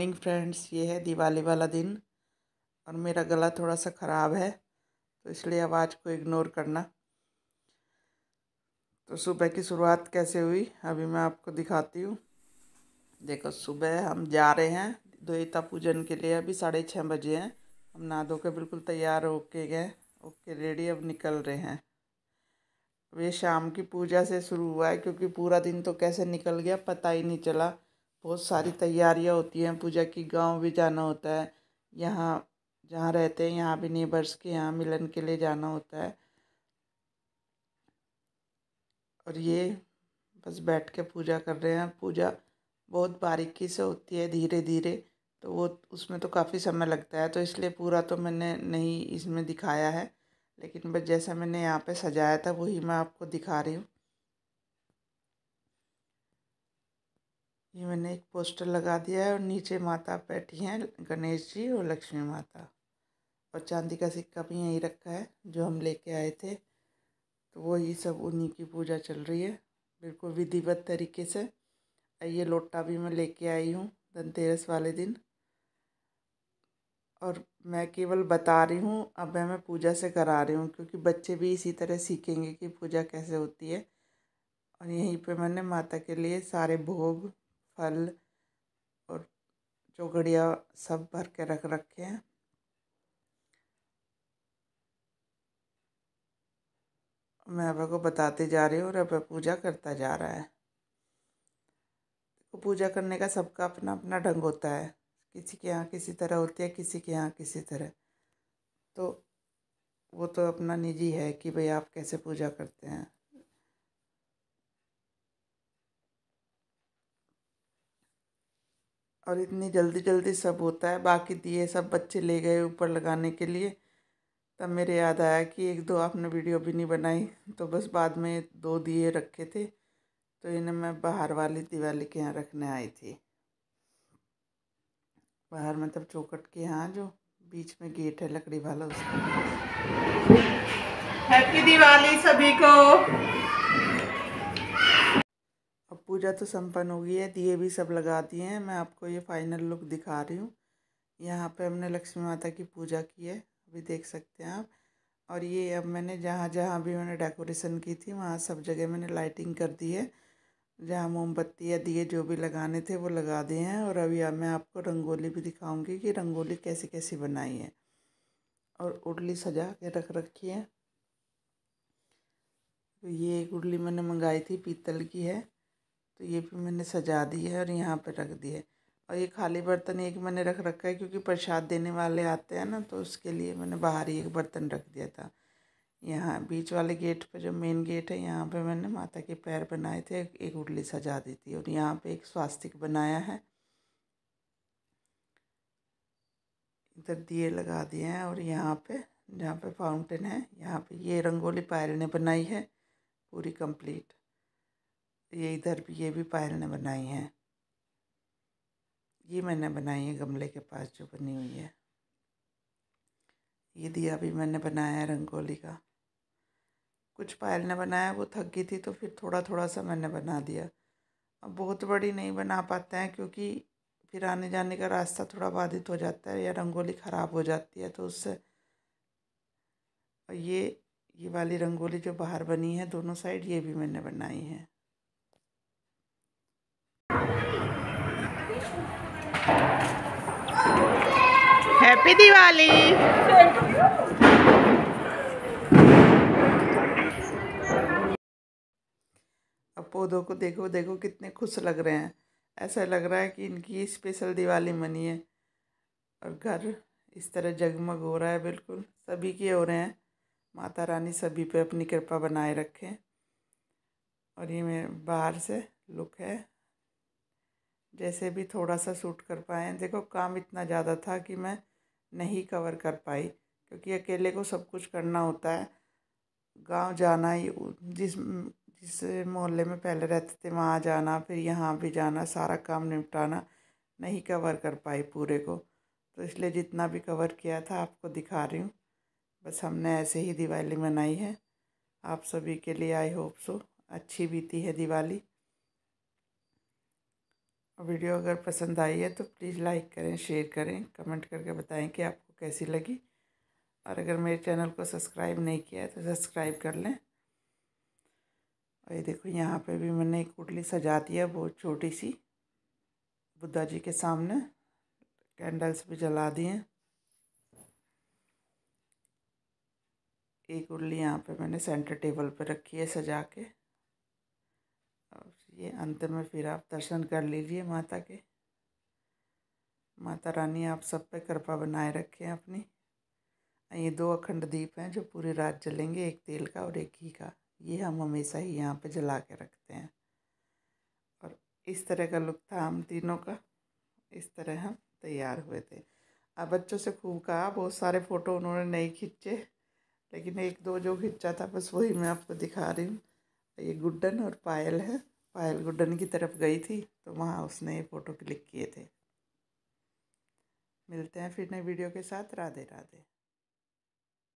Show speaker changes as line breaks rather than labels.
morning friends ये है दिवाली वाला दिन और मेरा गला थोड़ा सा ख़राब है तो इसलिए आवाज़ को इग्नोर करना तो सुबह की शुरुआत कैसे हुई अभी मैं आपको दिखाती हूँ देखो सुबह हम जा रहे हैं द्वेता पूजन के लिए अभी साढ़े छः बजे हैं हम नहा धो के बिल्कुल तैयार होके गए ओके रेडी अब निकल रहे हैं अब ये शाम की पूजा से शुरू हुआ है क्योंकि पूरा दिन तो कैसे निकल गया पता ही नहीं चला बहुत सारी तैयारियाँ होती हैं पूजा की गाँव भी जाना होता है यहाँ जहाँ रहते हैं यहाँ भी नेबर्स के यहाँ मिलन के लिए जाना होता है और ये बस बैठ के पूजा कर रहे हैं पूजा बहुत बारीकी से होती है धीरे धीरे तो वो उसमें तो काफ़ी समय लगता है तो इसलिए पूरा तो मैंने नहीं इसमें दिखाया है लेकिन बस जैसा मैंने यहाँ पे सजाया था वही मैं आपको दिखा रही हूँ ये मैंने एक पोस्टर लगा दिया है और नीचे माता बैठी हैं गणेश जी और लक्ष्मी माता और चांदी का सिक्का भी यहीं रखा है जो हम लेके आए थे तो वो ये सब उन्हीं की पूजा चल रही है बिल्कुल विधिवत तरीके से ये लोटा भी मैं लेके आई हूँ धनतेरस वाले दिन और मैं केवल बता रही हूँ अब मैं पूजा से करा रही हूँ क्योंकि बच्चे भी इसी तरह सीखेंगे कि पूजा कैसे होती है और यहीं पे मैंने माता के लिए सारे भोग फल और चोगड़िया सब भर के रख रखे हैं मैं आपको को बताते जा रही हूँ और अब पूजा करता जा रहा है पूजा करने का सबका अपना अपना ढंग होता है किसी के यहाँ किसी तरह होती है किसी के यहाँ किसी तरह तो वो तो अपना निजी है कि भाई आप कैसे पूजा करते हैं और इतनी जल्दी जल्दी सब होता है बाकी दिए सब बच्चे ले गए ऊपर लगाने के लिए तब मेरे याद आया कि एक दो आपने वीडियो भी नहीं बनाई तो बस बाद में दो दिए रखे थे तो इन्हें मैं बाहर वाली दिवाली के यहाँ रखने आई थी बाहर मतलब चौकट के यहाँ जो बीच में गेट है लकड़ी वाला उसका हैप्पी दिवाली सभी को पूजा तो संपन्न हो गई है दिए भी सब लगा दिए हैं मैं आपको ये फाइनल लुक दिखा रही हूँ यहाँ पे हमने लक्ष्मी माता की पूजा की है अभी देख सकते हैं आप और ये अब मैंने जहाँ जहाँ भी मैंने डेकोरेशन की थी वहाँ सब जगह मैंने लाइटिंग कर दी है जहाँ मोमबत्ती या दिए जो भी लगाने थे वो लगा दिए हैं और अभी अब मैं आपको रंगोली भी दिखाऊँगी कि रंगोली कैसे कैसे बनाई है और उडली सजा के रख रखी है तो ये एक उडली मैंने मंगाई थी पीतल की है तो ये भी मैंने सजा दी है और यहाँ पे रख दी है और ये खाली बर्तन एक मैंने रख रखा है क्योंकि प्रसाद देने वाले आते हैं ना तो उसके लिए मैंने बाहर ही एक बर्तन रख दिया था यहाँ बीच वाले गेट पर जो मेन गेट है यहाँ पे मैंने माता के पैर बनाए थे एक उडली सजा दी थी और यहाँ पे एक स्वास्तिक बनाया है इधर दिए लगा दिए हैं और यहाँ पे जहाँ पे फाउंटेन है यहाँ पे ये रंगोली पायल ने बनाई है पूरी कंप्लीट ये इधर भी ये भी पायल ने बनाई है ये मैंने बनाई है गमले के पास जो बनी हुई है ये दिया भी मैंने बनाया है रंगोली का कुछ पायल ने बनाया वो थक गई थी तो फिर थोड़ा थोड़ा सा मैंने बना दिया अब बहुत बड़ी नहीं बना पाते हैं क्योंकि फिर आने जाने का रास्ता थोड़ा बाधित हो जाता है या रंगोली ख़राब हो जाती है तो उससे और ये ये वाली रंगोली जो बाहर बनी है दोनों साइड ये भी मैंने बनाई है हैप्पी दिवाली अब पौधों को देखो देखो कितने खुश लग रहे हैं ऐसा लग रहा है कि इनकी स्पेशल दिवाली मनी है और घर इस तरह जगमग हो रहा है बिल्कुल सभी के हो रहे हैं माता रानी सभी पे अपनी कृपा बनाए रखें और ये मेरे बाहर से लुक है जैसे भी थोड़ा सा सूट कर पाएँ देखो काम इतना ज़्यादा था कि मैं नहीं कवर कर पाई क्योंकि अकेले को सब कुछ करना होता है गांव जाना ही जिस जिस मोहल्ले में पहले रहते थे वहाँ जाना फिर यहाँ भी जाना सारा काम निपटाना नहीं कवर कर पाई पूरे को तो इसलिए जितना भी कवर किया था आपको दिखा रही हूँ बस हमने ऐसे ही दिवाली मनाई है आप सभी के लिए आई होप सो अच्छी बीती है दिवाली वीडियो अगर पसंद आई है तो प्लीज़ लाइक करें शेयर करें कमेंट करके बताएं कि आपको कैसी लगी और अगर मेरे चैनल को सब्सक्राइब नहीं किया है तो सब्सक्राइब कर लें और ये देखो यहाँ पे भी मैंने एक उडली सजा दिया बहुत छोटी सी बुद्धा जी के सामने कैंडल्स भी जला दिए एक उडली यहाँ पे मैंने सेंटर टेबल पर रखी है सजा के ये अंत में फिर आप दर्शन कर लीजिए माता के माता रानी आप सब पे कृपा बनाए रखें अपनी ये दो अखंड दीप हैं जो पूरी रात जलेंगे एक तेल का और एक घी का ये हम हमेशा ही यहाँ पे जला के रखते हैं और इस तरह का लुक था हम तीनों का इस तरह हम तैयार हुए थे अब बच्चों से खूब कहा बहुत सारे फ़ोटो उन्होंने नहीं खींचे लेकिन एक दो जो खींचा था बस वही मैं आपको दिखा रही हूँ ये गुड्डन और पायल है पायल गुड्डन की तरफ गई थी तो वहाँ उसने ये फ़ोटो क्लिक किए थे मिलते हैं फिर नए वीडियो के साथ राधे राधे